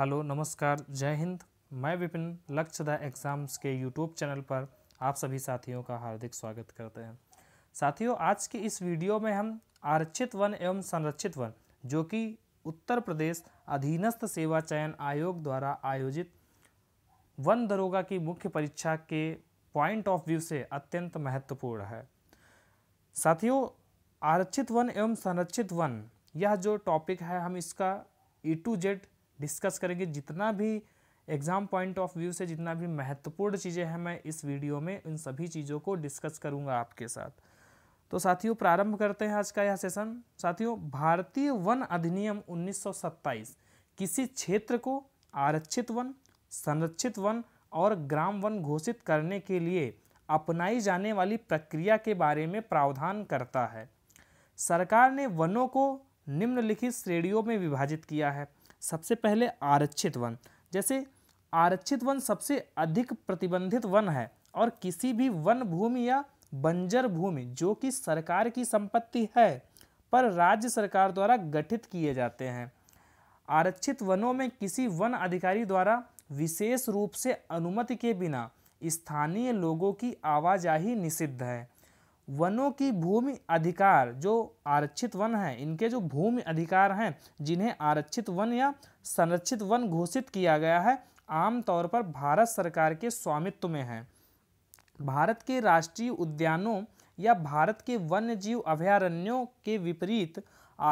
hello नमस्कार जय हिंद मैं विपिन लक्ष्य द एग्ज़ाम्स के यूट्यूब चैनल पर आप सभी साथियों का हार्दिक स्वागत करते हैं साथियों आज की इस वीडियो में हम आरक्षित वन एवं संरक्षित वन जो कि उत्तर प्रदेश अधीनस्थ सेवा चयन आयोग द्वारा आयोजित वन दरोगा की मुख्य परीक्षा के पॉइंट ऑफ व्यू से अत्यंत महत्वपूर्ण है साथियों आरक्षित वन एवं संरक्षित वन यह जो टॉपिक है हम इसका ए टू जेड डिस्कस करेंगे जितना भी एग्ज़ाम पॉइंट ऑफ व्यू से जितना भी महत्वपूर्ण चीज़ें हैं मैं इस वीडियो में इन सभी चीज़ों को डिस्कस करूँगा आपके साथ तो साथियों प्रारंभ करते हैं आज का यह सेशन साथियों भारतीय वन अधिनियम 1927 किसी क्षेत्र को आरक्षित वन संरक्षित वन और ग्राम वन घोषित करने के लिए अपनाई जाने वाली प्रक्रिया के बारे में प्रावधान करता है सरकार ने वनों को निम्नलिखित श्रेणियों में विभाजित किया है सबसे पहले आरक्षित वन जैसे आरक्षित वन सबसे अधिक प्रतिबंधित वन है और किसी भी वन भूमि या बंजर भूमि जो कि सरकार की संपत्ति है पर राज्य सरकार द्वारा गठित किए जाते हैं आरक्षित वनों में किसी वन अधिकारी द्वारा विशेष रूप से अनुमति के बिना स्थानीय लोगों की आवाजाही निषिद्ध है वनों की भूमि अधिकार जो आरक्षित वन हैं इनके जो भूमि अधिकार हैं जिन्हें आरक्षित वन या संरक्षित वन घोषित किया गया है आमतौर पर भारत सरकार के स्वामित्व में है भारत के राष्ट्रीय उद्यानों या भारत के वन्य जीव अभयारण्यों के विपरीत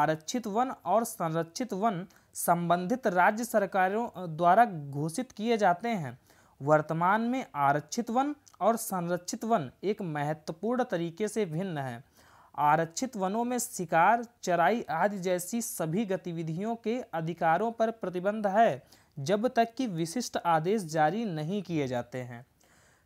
आरक्षित वन और संरक्षित वन संबंधित राज्य सरकारों द्वारा घोषित किए जाते हैं वर्तमान में आरक्षित वन और संरक्षित वन एक महत्वपूर्ण तरीके से भिन्न है आरक्षित वनों में शिकार चराई आदि जैसी सभी गतिविधियों के अधिकारों पर प्रतिबंध है जब तक कि विशिष्ट आदेश जारी नहीं किए जाते हैं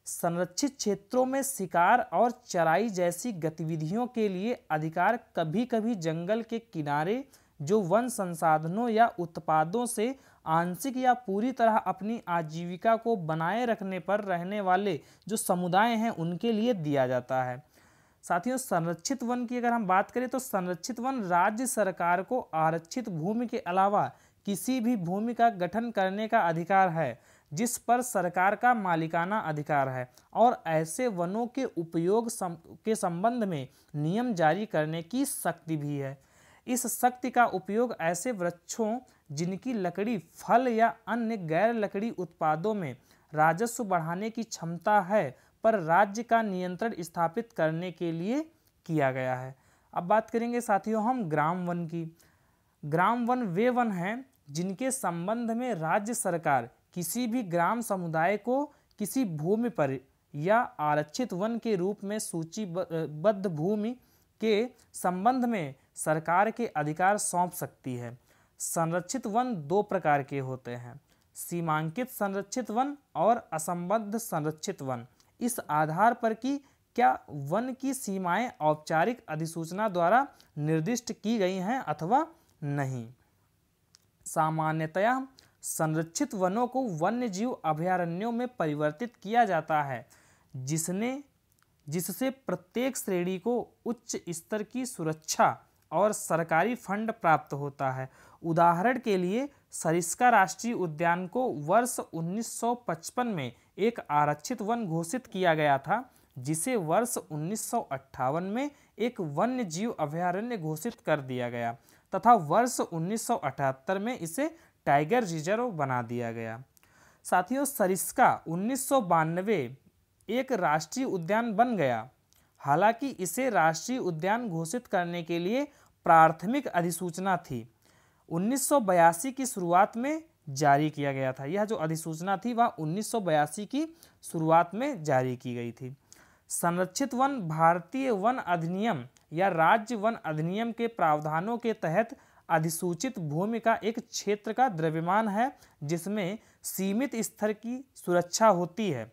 संरक्षित क्षेत्रों में शिकार और चराई जैसी गतिविधियों के लिए अधिकार कभी कभी जंगल के किनारे जो वन संसाधनों या उत्पादों से आंशिक या पूरी तरह अपनी आजीविका को बनाए रखने पर रहने वाले जो समुदाय हैं उनके लिए दिया जाता है साथियों संरक्षित वन की अगर हम बात करें तो संरक्षित वन राज्य सरकार को आरक्षित भूमि के अलावा किसी भी भूमि का गठन करने का अधिकार है जिस पर सरकार का मालिकाना अधिकार है और ऐसे वनों के उपयोग सम, के संबंध में नियम जारी करने की शक्ति भी है इस शक्ति का उपयोग ऐसे वृक्षों जिनकी लकड़ी फल या अन्य गैर लकड़ी उत्पादों में राजस्व बढ़ाने की क्षमता है पर राज्य का नियंत्रण स्थापित करने के लिए किया गया है अब बात करेंगे साथियों हम ग्राम वन की ग्राम वन वे वन हैं जिनके संबंध में राज्य सरकार किसी भी ग्राम समुदाय को किसी भूमि पर या आरक्षित वन के रूप में सूचीबद्ध भूमि के संबंध में सरकार के अधिकार सौंप सकती है संरक्षित वन दो प्रकार के होते हैं सीमांकित संरक्षित वन और असंबद्ध संरक्षित वन इस आधार पर कि क्या वन की सीमाएं औपचारिक अधिसूचना द्वारा निर्दिष्ट की गई हैं अथवा नहीं सामान्यतया संरक्षित वनों को वन्य जीव अभयारण्यों में परिवर्तित किया जाता है जिसने जिससे प्रत्येक श्रेणी को उच्च स्तर की सुरक्षा और सरकारी फंड प्राप्त होता है उदाहरण के लिए सरिस्का राष्ट्रीय उद्यान को वर्ष 1955 में एक आरक्षित वन घोषित किया गया था जिसे वर्ष उन्नीस में एक वन्य जीव अभयारण्य घोषित कर दिया गया तथा वर्ष उन्नीस में इसे टाइगर रिजर्व बना दिया गया साथियों सरिस्का उन्नीस एक राष्ट्रीय उद्यान बन गया हालांकि इसे राष्ट्रीय उद्यान घोषित करने के लिए प्राथमिक अधिसूचना थी 1982 की शुरुआत में जारी किया गया था यह जो अधिसूचना थी वह 1982 की शुरुआत में जारी की गई थी संरक्षित वन भारतीय वन अधिनियम या राज्य वन अधिनियम के प्रावधानों के तहत अधिसूचित भूमि का एक क्षेत्र का द्रव्यमान है जिसमें सीमित स्तर की सुरक्षा होती है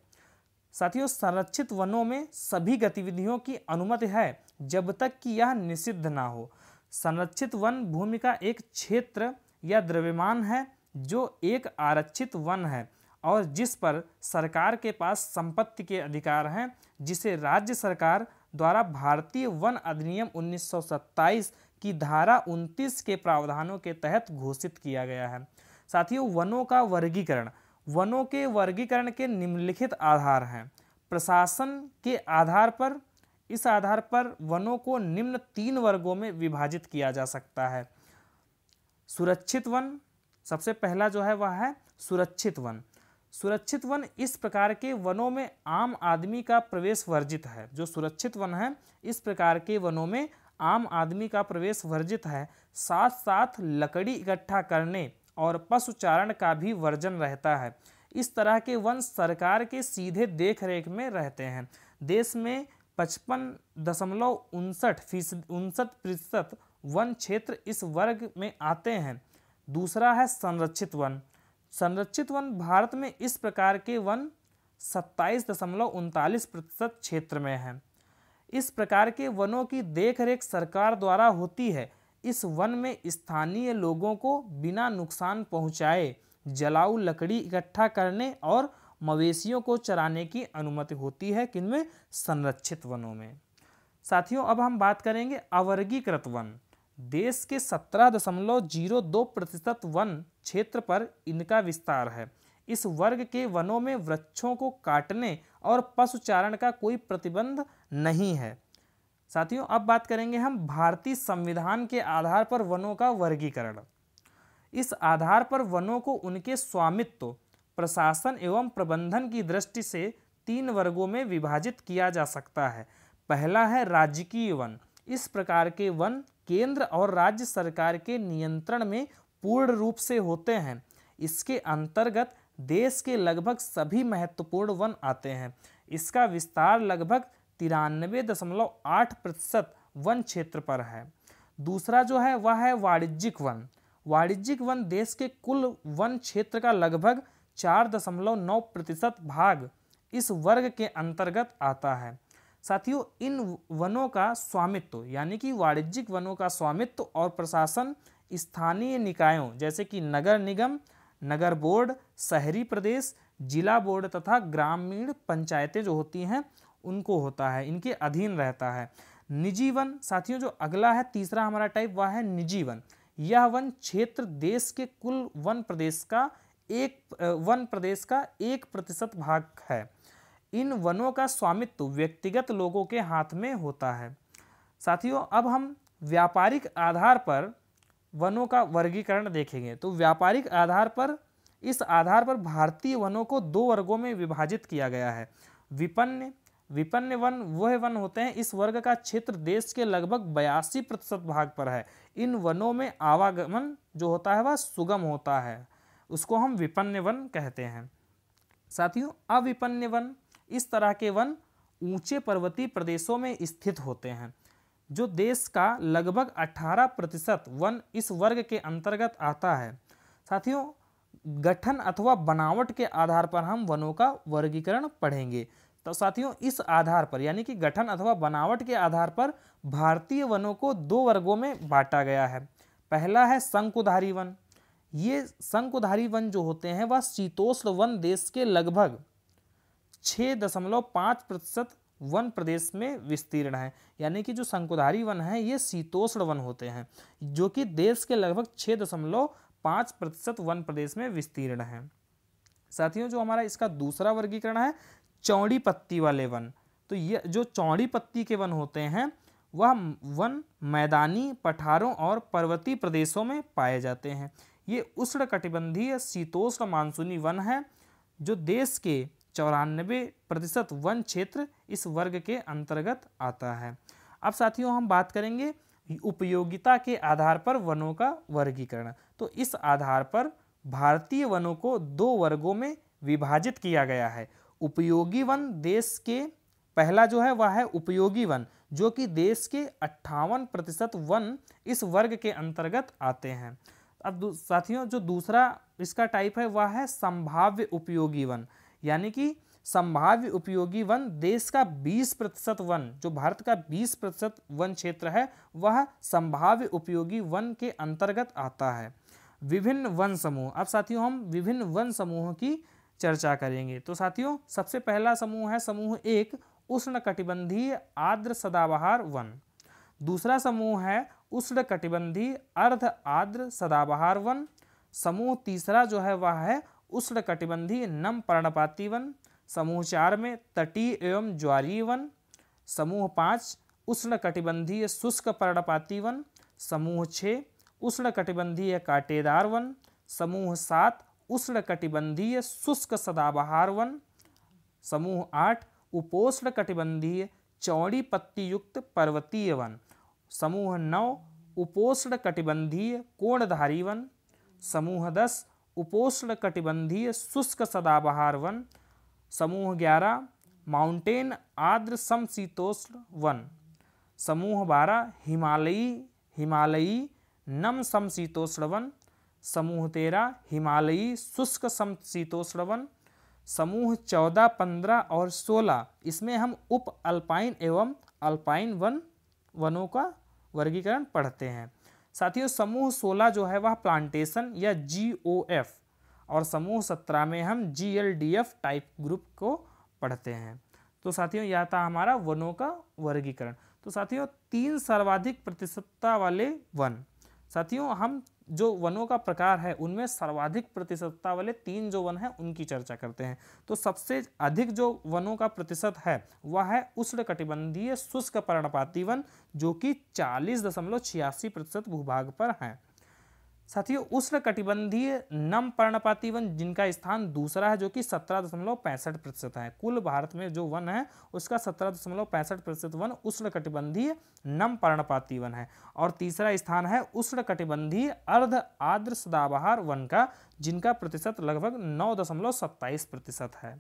साथियों संरक्षित वनों में सभी गतिविधियों की अनुमति है जब तक कि यह निषिद्ध ना हो संरक्षित वन भूमि का एक क्षेत्र या द्रव्यमान है जो एक आरक्षित वन है और जिस पर सरकार के पास संपत्ति के अधिकार हैं जिसे राज्य सरकार द्वारा भारतीय वन अधिनियम 1927 की धारा 29 के प्रावधानों के तहत घोषित किया गया है साथियों वनों का वर्गीकरण वनों के वर्गीकरण के निम्नलिखित आधार हैं प्रशासन के आधार पर इस आधार पर वनों को निम्न तीन वर्गों में विभाजित किया जा सकता है सुरक्षित वन सबसे पहला जो है वह है सुरक्षित वन सुरक्षित वन इस प्रकार के वनों में आम आदमी का प्रवेश वर्जित है जो सुरक्षित वन है इस प्रकार के वनों में आम आदमी का प्रवेश वर्जित है साथ साथ लकड़ी इकट्ठा करने और पशु चारण का भी वर्जन रहता है इस तरह के वन सरकार के सीधे देखरेख में रहते हैं देश में पचपन दशमलव उनसठ फीसद उनसठ प्रतिशत वन क्षेत्र इस वर्ग में आते हैं दूसरा है संरक्षित वन संरक्षित वन भारत में इस प्रकार के वन सत्ताईस दशमलव उनतालीस प्रतिशत क्षेत्र में हैं इस प्रकार के वनों की देखरेख सरकार द्वारा होती है इस वन में स्थानीय लोगों को बिना नुकसान पहुंचाए जलाऊ लकड़ी इकट्ठा करने और मवेशियों को चराने की अनुमति होती है किनमें संरक्षित वनों में साथियों अब हम बात करेंगे अवर्गीकृत वन देश के सत्रह दशमलव जीरो दो प्रतिशत वन क्षेत्र पर इनका विस्तार है इस वर्ग के वनों में वृक्षों को काटने और पशुचारण का कोई प्रतिबंध नहीं है साथियों अब बात करेंगे हम भारतीय संविधान के आधार पर वनों का वर्गीकरण इस आधार पर वनों को उनके स्वामित्व प्रशासन एवं प्रबंधन की दृष्टि से तीन वर्गों में विभाजित किया जा सकता है पहला है राजकीय वन इस प्रकार के वन केंद्र और राज्य सरकार के नियंत्रण में पूर्ण रूप से होते हैं इसके अंतर्गत देश के लगभग सभी महत्वपूर्ण वन आते हैं इसका विस्तार लगभग तिरानबे दशमलव आठ प्रतिशत वन क्षेत्र पर है दूसरा जो है वह है वाणिज्यिक वन वाणिज्यिक वन देश के कुल वन क्षेत्र का लगभग चार दशमलव नौ प्रतिशत भाग इस वर्ग के अंतर्गत आता है साथियों इन वनों का स्वामित्व यानी कि वाणिज्यिक वनों का स्वामित्व और प्रशासन स्थानीय निकायों जैसे कि नगर निगम नगर बोर्ड शहरी प्रदेश जिला बोर्ड तथा ग्रामीण पंचायतें जो होती हैं उनको होता है इनके अधीन रहता है निजी वन साथियों जो अगला है तीसरा हमारा टाइप वह है निजी वन यह वन क्षेत्र देश के कुल वन प्रदेश का एक वन प्रदेश का एक प्रतिशत भाग है इन वनों का स्वामित्व व्यक्तिगत लोगों के हाथ में होता है साथियों अब हम व्यापारिक आधार पर वनों का वर्गीकरण देखेंगे तो व्यापारिक आधार पर इस आधार पर भारतीय वनों को दो वर्गों में विभाजित किया गया है विपन्न विपन्न वन वह वन होते हैं इस वर्ग का क्षेत्र देश के लगभग बयासी प्रतिशत भाग पर है इन वनों में आवागमन जो होता है वह सुगम होता है उसको हम विपन्न वन कहते हैं साथियों अविपन्न वन इस तरह के वन ऊंचे पर्वतीय प्रदेशों में स्थित होते हैं जो देश का लगभग 18 प्रतिशत वन इस वर्ग के अंतर्गत आता है साथियों गठन अथवा बनावट के आधार पर हम वनों का वर्गीकरण पढ़ेंगे तो साथियों इस आधार पर यानी कि गठन अथवा बनावट के आधार पर भारतीय वनों को दो वर्गों में बांटा गया है पहला है शंकुधारी वन ये शंकुधारी वन जो होते हैं वह शीतोष्ण वन देश के लगभग छः दशमलव पाँच प्रतिशत वन प्रदेश में विस्तीर्ण है यानी कि जो शंकुधारी वन है ये शीतोष्ण वन होते हैं जो कि देश के लगभग छः दशमलव पाँच प्रतिशत वन प्रदेश में विस्तीर्ण है साथियों जो हमारा इसका दूसरा वर्गीकरण है चौड़ी पत्ती वाले वन तो ये जो चौड़ी पत्ती के वन होते हैं वह वन मैदानी पठारों और पर्वतीय प्रदेशों में पाए जाते हैं ये उष्ण कटिबंधीय शीतोष्ण मानसूनी वन है जो देश के चौरानबे प्रतिशत वन क्षेत्र इस वर्ग के अंतर्गत आता है अब साथियों हम बात करेंगे उपयोगिता के आधार पर वनों का वर्गीकरण तो इस आधार पर भारतीय वनों को दो वर्गों में विभाजित किया गया है उपयोगी वन देश के पहला जो है वह है उपयोगी वन जो कि देश के अट्ठावन प्रतिशत वन इस वर्ग के अंतर्गत आते हैं अब साथियों जो दूसरा इसका टाइप है वह है संभाव्य उपयोगी वन यानी कि संभाव्य उपयोगी वन देश का 20 प्रतिशत वन जो भारत का 20 प्रतिशत वन क्षेत्र है वह संभाव्य उपयोगी वन के अंतर्गत आता है विभिन्न वन समूह अब साथियों हम विभिन्न वन समूहों की चर्चा करेंगे तो साथियों सबसे पहला समूह है समूह एक उष्ण कटिबंधीय आर्द्र सदाबहार वन दूसरा समूह है उष्ण कटिबंधी अर्ध आर्द्र सदाबहार वन समूह तीसरा जो है वह है उष्ण कटिबंधी नम पर्णपाती वन समूह चार में तटीय एवं ज्वारी वन समूह पाँच उष्ण कटिबंधीय शुष्क पर्णपाती वन समूह छः उष्ण कटिबंधीय काटेदार वन समूह सात उष्ण कटिबंधीय शुष्क सदाबहार वन समूह आठ उपोष्ण कटिबंधीय चौड़ी युक्त पर्वतीय वन समूह नौ उपोष्ण कटिबंधीय कोणधारी वन समूह दस उपोष्ण कटिबंधीय शुष्क सदाबहार वन समूह ग्यारह माउंटेन आर्द्र समशीतोष्ण वन समूह बारह हिमालयी हिमालयी नम समशीतोष्ण वन समूह तेरह हिमालयी शुष्क समशीतोष्ण वन समूह चौदह पंद्रह और सोलह इसमें हम उप अल्पाइन एवं अल्पाइन वन वनों का वर्गीकरण पढ़ते हैं साथियों समूह सोलह जो है वह प्लांटेशन या जी ओ एफ और समूह सत्रह में हम G L D F type group को पढ़ते हैं तो साथियों यह था हमारा वनों का वर्गीकरण तो साथियों तीन सर्वाधिक प्रतिशतता वाले वन साथियों हम जो वनों का प्रकार है उनमें सर्वाधिक प्रतिशतता वाले तीन जो वन हैं उनकी चर्चा करते हैं तो सबसे अधिक जो वनों का प्रतिशत है वह है उष्णकटिबंधीय शुष्क पर्णपाती वन जो कि चालीस दशमलव छियासी प्रतिशत भूभाग पर हैं साथियों उष्ण कटिबंधीय नम पर्णपाती वन जिनका स्थान दूसरा है जो कि सत्रह दशमलव पैंसठ प्रतिशत है कुल भारत में जो वन है उसका सत्रह दशमलव पैंसठ प्रतिशत वन उष्ण कटिबंधीय नम पर्णपाती वन है और तीसरा स्थान है उष्ण कटिबंधीय अर्ध आर्द्र सदाबहार वन का जिनका प्रतिशत लगभग नौ दशमलव सत्ताईस प्रतिशत है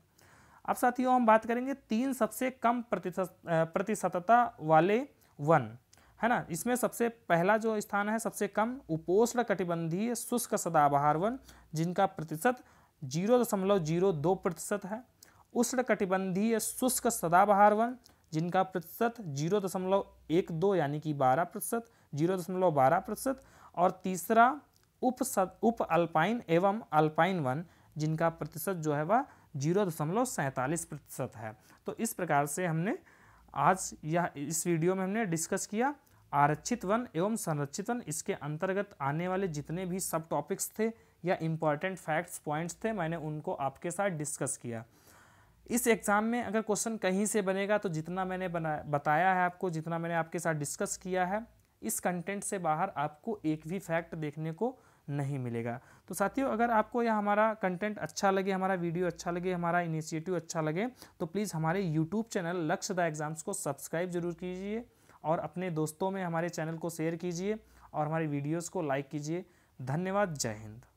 अब साथियों हम बात करेंगे तीन सबसे कम प्रतिशत प्रतिशतता वाले वन है ना इसमें सबसे पहला जो स्थान है सबसे कम उपोष्ण कटिबंधीय शुष्क सदाबहार वन जिनका प्रतिशत जीरो दशमलव जीरो दो प्रतिशत है उष्ण कटिबंधीय शुष्क सदाबहार वन जिनका प्रतिशत जीरो दशमलव एक दो यानी कि बारह प्रतिशत जीरो दशमलव बारह प्रतिशत और तीसरा उप सद, उप अल्पाइन एवं अल्पाइन वन जिनका प्रतिशत जो है वह जीरो दशमलव सैंतालीस प्रतिशत है तो इस प्रकार से हमने आज यह इस वीडियो में हमने डिस्कस किया आरक्षित वन एवं संरक्षित वन इसके अंतर्गत आने वाले जितने भी सब टॉपिक्स थे या इम्पॉर्टेंट फैक्ट्स पॉइंट्स थे मैंने उनको आपके साथ डिस्कस किया इस एग्ज़ाम में अगर क्वेश्चन कहीं से बनेगा तो जितना मैंने बना बताया है आपको जितना मैंने आपके साथ डिस्कस किया है इस कंटेंट से बाहर आपको एक भी फैक्ट देखने को नहीं मिलेगा तो साथियों अगर आपको यह हमारा कंटेंट अच्छा लगे हमारा वीडियो अच्छा लगे हमारा इनिशिएटिव अच्छा लगे तो प्लीज़ हमारे YouTube channel Lakshya the exams को सब्सक्राइब जरूर कीजिए और अपने दोस्तों में हमारे चैनल को शेयर कीजिए और हमारे वीडियोज़ को लाइक कीजिए धन्यवाद जय हिंद